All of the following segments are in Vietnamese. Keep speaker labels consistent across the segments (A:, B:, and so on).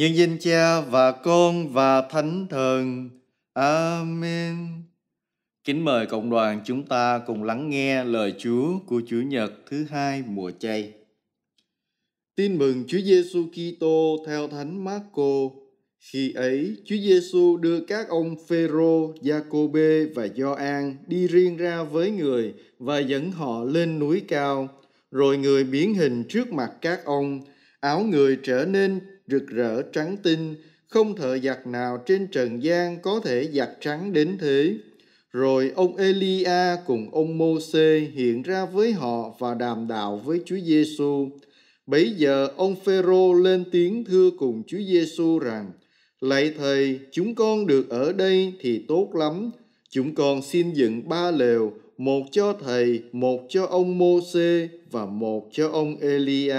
A: nhân danh Cha và Con và Thánh Thần. Amen. Kính mời cộng đoàn chúng ta cùng lắng nghe lời Chúa của Chủ nhật thứ hai mùa chay. Tin mừng Chúa Giêsu Kitô theo Thánh Marco. Khi ấy, Chúa Giêsu đưa các ông Phêrô, Giacôbê và Gioan đi riêng ra với người và dẫn họ lên núi cao. Rồi người biến hình trước mặt các ông, áo người trở nên rực rỡ trắng tinh, không thợ giặt nào trên trần gian có thể giặt trắng đến thế. Rồi ông Elia cùng ông Môse hiện ra với họ và đàm đạo với Chúa Giêsu. Bấy giờ ông Phêrô lên tiếng thưa cùng Chúa Giêsu rằng: Lạy thầy, chúng con được ở đây thì tốt lắm. Chúng con xin dựng ba lều, một cho thầy, một cho ông Môse và một cho ông Elia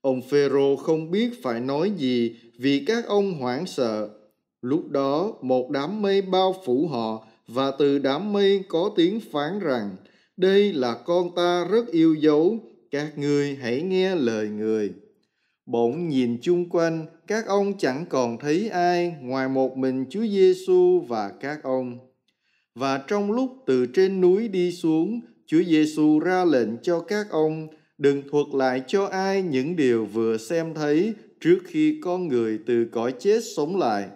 A: Ông Phêrô không biết phải nói gì vì các ông hoảng sợ. Lúc đó một đám mây bao phủ họ và từ đám mây có tiếng phán rằng đây là con ta rất yêu dấu, các ngươi hãy nghe lời người. Bỗng nhìn chung quanh, các ông chẳng còn thấy ai ngoài một mình Chúa Giêsu và các ông. Và trong lúc từ trên núi đi xuống, Chúa Giêsu ra lệnh cho các ông đừng thuật lại cho ai những điều vừa xem thấy trước khi con người từ cõi chết sống lại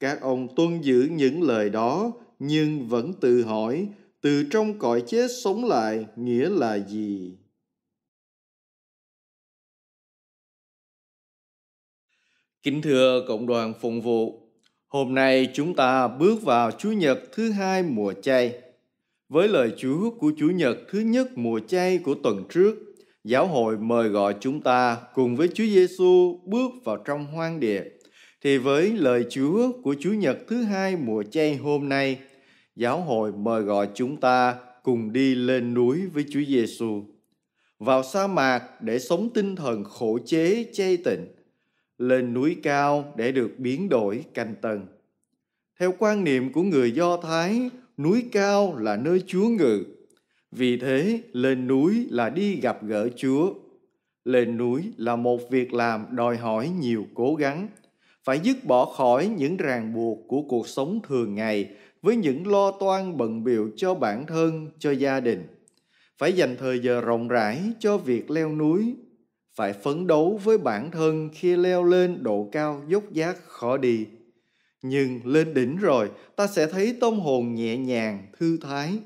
A: các ông tuân giữ những lời đó nhưng vẫn tự hỏi từ trong cõi chết sống lại nghĩa là gì kính thưa cộng đoàn phụng vụ hôm nay chúng ta bước vào chủ nhật thứ hai mùa chay với lời chúa của chủ nhật thứ nhất mùa chay của tuần trước Giáo hội mời gọi chúng ta cùng với Chúa Giêsu bước vào trong hoang địa. Thì với lời Chúa của Chúa Nhật thứ hai mùa chay hôm nay, giáo hội mời gọi chúng ta cùng đi lên núi với Chúa Giêsu vào sa mạc để sống tinh thần khổ chế chay tịnh, lên núi cao để được biến đổi canh tân. Theo quan niệm của người Do Thái, núi cao là nơi Chúa ngự vì thế, lên núi là đi gặp gỡ Chúa. Lên núi là một việc làm đòi hỏi nhiều cố gắng, phải dứt bỏ khỏi những ràng buộc của cuộc sống thường ngày với những lo toan bận biệu cho bản thân, cho gia đình. Phải dành thời giờ rộng rãi cho việc leo núi, phải phấn đấu với bản thân khi leo lên độ cao dốc giác khó đi. Nhưng lên đỉnh rồi, ta sẽ thấy tâm hồn nhẹ nhàng, thư thái,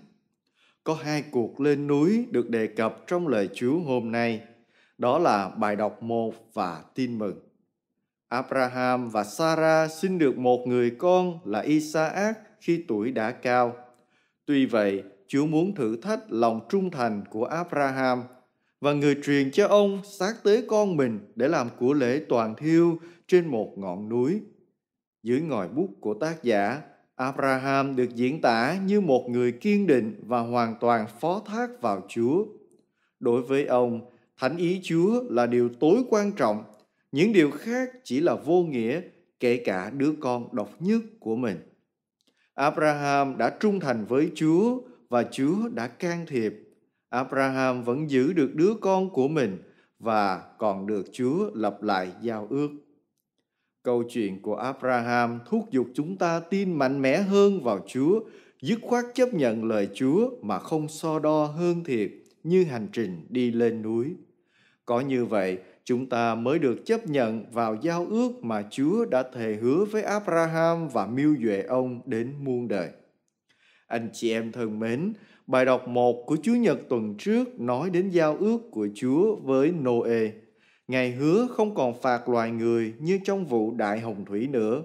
A: có hai cuộc lên núi được đề cập trong lời Chúa hôm nay. Đó là bài đọc một và tin mừng. Abraham và Sarah sinh được một người con là Isaac khi tuổi đã cao. Tuy vậy, Chúa muốn thử thách lòng trung thành của Abraham và người truyền cho ông xác tế con mình để làm của lễ toàn thiêu trên một ngọn núi. Dưới ngòi bút của tác giả Abraham được diễn tả như một người kiên định và hoàn toàn phó thác vào Chúa. Đối với ông, thánh ý Chúa là điều tối quan trọng, những điều khác chỉ là vô nghĩa, kể cả đứa con độc nhất của mình. Abraham đã trung thành với Chúa và Chúa đã can thiệp. Abraham vẫn giữ được đứa con của mình và còn được Chúa lập lại giao ước. Câu chuyện của Abraham thúc giục chúng ta tin mạnh mẽ hơn vào Chúa, dứt khoát chấp nhận lời Chúa mà không so đo hơn thiệt như hành trình đi lên núi. Có như vậy, chúng ta mới được chấp nhận vào giao ước mà Chúa đã thề hứa với Abraham và miêu duệ ông đến muôn đời. Anh chị em thân mến, bài đọc 1 của Chúa Nhật tuần trước nói đến giao ước của Chúa với Noe Ngài hứa không còn phạt loài người như trong vụ đại hồng thủy nữa.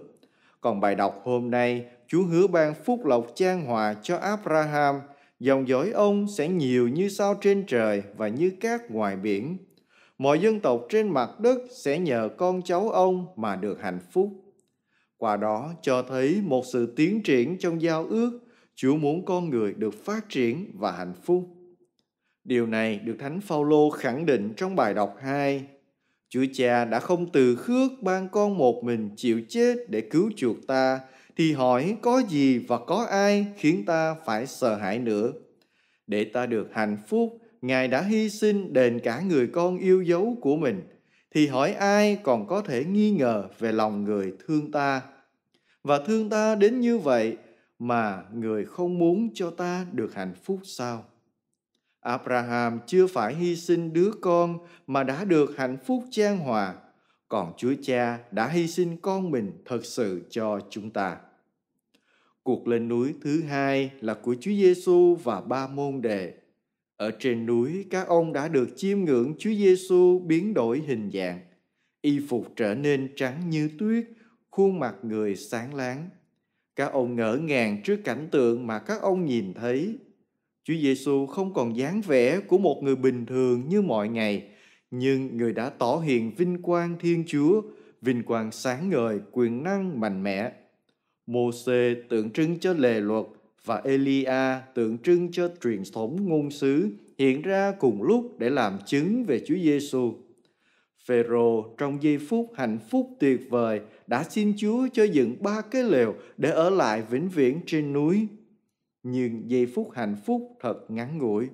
A: Còn bài đọc hôm nay, Chúa hứa ban phúc lộc trang hòa cho Abraham, dòng dõi ông sẽ nhiều như sao trên trời và như cát ngoài biển. Mọi dân tộc trên mặt đất sẽ nhờ con cháu ông mà được hạnh phúc. Qua đó cho thấy một sự tiến triển trong giao ước, Chúa muốn con người được phát triển và hạnh phúc. Điều này được Thánh Phaolô khẳng định trong bài đọc 2 Chúa Cha đã không từ khước ban con một mình chịu chết để cứu chuộc ta, thì hỏi có gì và có ai khiến ta phải sợ hãi nữa. Để ta được hạnh phúc, Ngài đã hy sinh đền cả người con yêu dấu của mình, thì hỏi ai còn có thể nghi ngờ về lòng người thương ta. Và thương ta đến như vậy mà người không muốn cho ta được hạnh phúc sao? Abraham chưa phải hy sinh đứa con mà đã được hạnh phúc trang hòa, còn Chúa Cha đã hy sinh con mình thật sự cho chúng ta. Cuộc lên núi thứ hai là của Chúa Giêsu và ba môn đệ. Ở trên núi, các ông đã được chiêm ngưỡng Chúa Giêsu biến đổi hình dạng, y phục trở nên trắng như tuyết, khuôn mặt người sáng láng. Các ông ngỡ ngàng trước cảnh tượng mà các ông nhìn thấy Chúa Giêsu không còn dáng vẻ của một người bình thường như mọi ngày, nhưng người đã tỏ hiện vinh quang Thiên Chúa, vinh quang sáng ngời, quyền năng mạnh mẽ. mô Môse tượng trưng cho lề luật và Elia tượng trưng cho truyền thống ngôn sứ hiện ra cùng lúc để làm chứng về Chúa Giêsu. Phêrô trong giây phút hạnh phúc tuyệt vời đã xin Chúa cho dựng ba cái lều để ở lại vĩnh viễn trên núi nhưng giây phút hạnh phúc thật ngắn ngủi.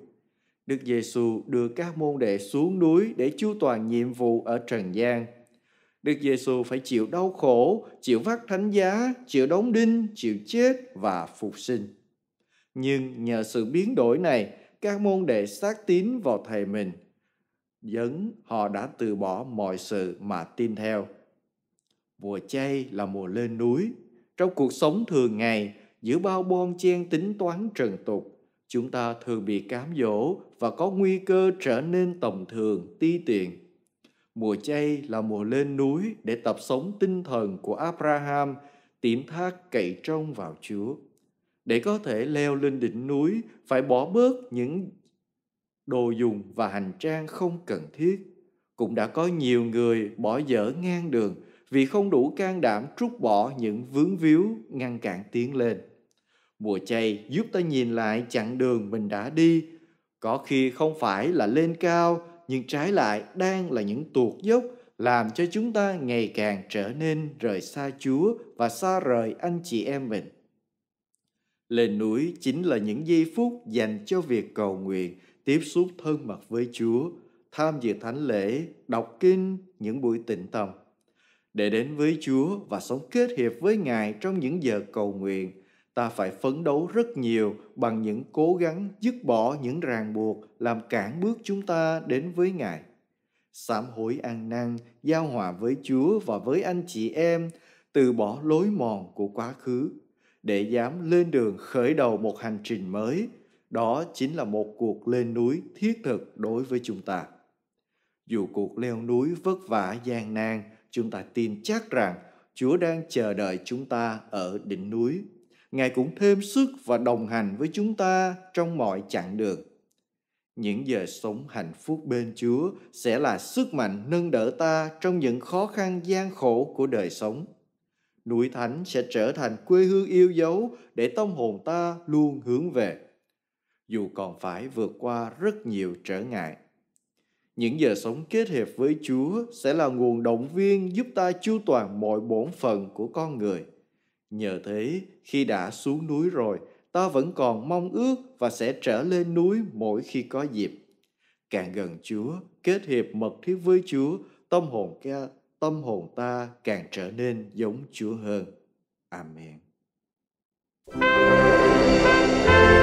A: Đức Giêsu đưa các môn đệ xuống núi để chu toàn nhiệm vụ ở trần gian. Đức Giêsu phải chịu đau khổ, chịu vác thánh giá, chịu đóng đinh, chịu chết và phục sinh. Nhưng nhờ sự biến đổi này, các môn đệ xác tín vào thầy mình. dẫn họ đã từ bỏ mọi sự mà tin theo. Mùa chay là mùa lên núi. Trong cuộc sống thường ngày, giữa bao bon chen tính toán trần tục chúng ta thường bị cám dỗ và có nguy cơ trở nên tầm thường ti tiện mùa chay là mùa lên núi để tập sống tinh thần của abraham tín thác cậy trông vào chúa để có thể leo lên đỉnh núi phải bỏ bớt những đồ dùng và hành trang không cần thiết cũng đã có nhiều người bỏ dở ngang đường vì không đủ can đảm trút bỏ những vướng víu ngăn cản tiến lên Mùa chay giúp ta nhìn lại chặng đường mình đã đi, có khi không phải là lên cao, nhưng trái lại đang là những tuột dốc làm cho chúng ta ngày càng trở nên rời xa Chúa và xa rời anh chị em mình. Lên núi chính là những giây phút dành cho việc cầu nguyện, tiếp xúc thân mật với Chúa, tham dự thánh lễ, đọc kinh, những buổi tịnh tâm. Để đến với Chúa và sống kết hiệp với Ngài trong những giờ cầu nguyện – ta phải phấn đấu rất nhiều bằng những cố gắng dứt bỏ những ràng buộc làm cản bước chúng ta đến với Ngài. Sám hối ăn năn, giao hòa với Chúa và với anh chị em, từ bỏ lối mòn của quá khứ, để dám lên đường khởi đầu một hành trình mới, đó chính là một cuộc lên núi thiết thực đối với chúng ta. Dù cuộc leo núi vất vả gian nan, chúng ta tin chắc rằng Chúa đang chờ đợi chúng ta ở đỉnh núi Ngài cũng thêm sức và đồng hành với chúng ta trong mọi chặng đường. Những giờ sống hạnh phúc bên Chúa sẽ là sức mạnh nâng đỡ ta trong những khó khăn gian khổ của đời sống. Núi Thánh sẽ trở thành quê hương yêu dấu để tâm hồn ta luôn hướng về, dù còn phải vượt qua rất nhiều trở ngại. Những giờ sống kết hiệp với Chúa sẽ là nguồn động viên giúp ta chu toàn mọi bổn phận của con người Nhờ thế, khi đã xuống núi rồi, ta vẫn còn mong ước và sẽ trở lên núi mỗi khi có dịp. Càng gần Chúa, kết hiệp mật thiết với Chúa, tâm hồn ta, tâm hồn ta càng trở nên giống Chúa hơn. Amen.